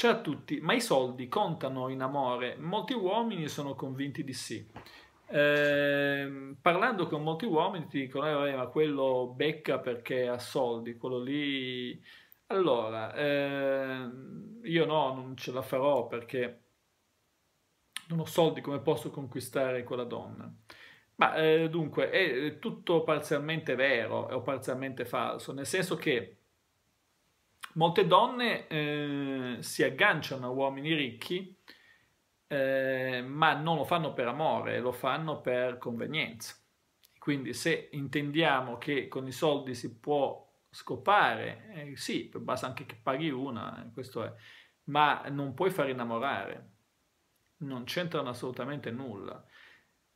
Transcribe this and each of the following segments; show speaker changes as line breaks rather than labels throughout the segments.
Ciao a tutti, ma i soldi contano in amore? Molti uomini sono convinti di sì. Eh, parlando con molti uomini ti dicono, eh, ma quello becca perché ha soldi, quello lì... Allora, eh, io no, non ce la farò perché non ho soldi, come posso conquistare quella donna? Ma eh, dunque, è tutto parzialmente vero o parzialmente falso, nel senso che Molte donne eh, si agganciano a uomini ricchi, eh, ma non lo fanno per amore, lo fanno per convenienza. Quindi se intendiamo che con i soldi si può scopare, eh, sì, basta anche che paghi una, eh, questo è, ma non puoi far innamorare, non c'entrano assolutamente nulla.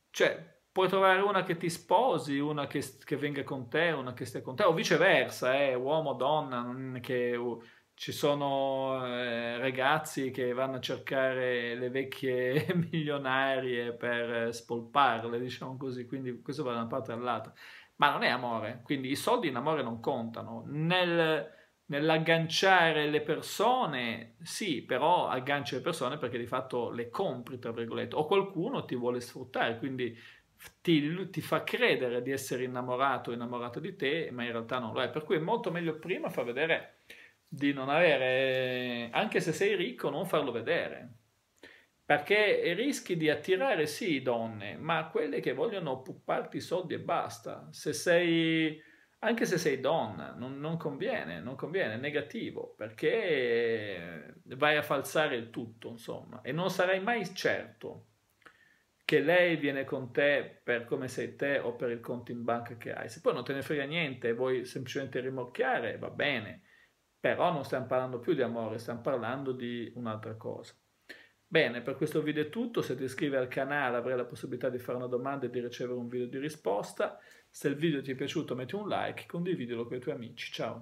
Cioè, puoi trovare una che ti sposi, una che, che, venga con te, una che stia con te, o viceversa, eh, uomo, donna, che uh, ci sono eh, ragazzi che vanno a cercare le vecchie milionarie per eh, spolparle, diciamo così, quindi questo va da una parte all'altra. Ma non è amore, quindi i soldi in amore non contano. Nel, nell'agganciare le persone, sì, però agganci le persone perché di fatto le compri, tra virgolette, o qualcuno ti vuole sfruttare, quindi ti, ti, fa credere di essere innamorato o innamorato di te, ma in realtà non lo è. Per cui è molto meglio prima far vedere di non avere, anche se sei ricco, non farlo vedere. Perché rischi di attirare sì donne, ma quelle che vogliono pupparti i soldi e basta. Se sei, anche se sei donna, non, non conviene, non conviene, è negativo, perché vai a falsare il tutto, insomma, e non sarai mai certo che lei viene con te per come sei te o per il conto in banca che hai. Se poi non te ne frega niente e vuoi semplicemente rimorchiare, va bene, però non stiamo parlando più di amore, stiamo parlando di un'altra cosa. Bene, per questo video è tutto, se ti iscrivi al canale avrai la possibilità di fare una domanda e di ricevere un video di risposta, se il video ti è piaciuto metti un like, condividilo con i tuoi amici, ciao!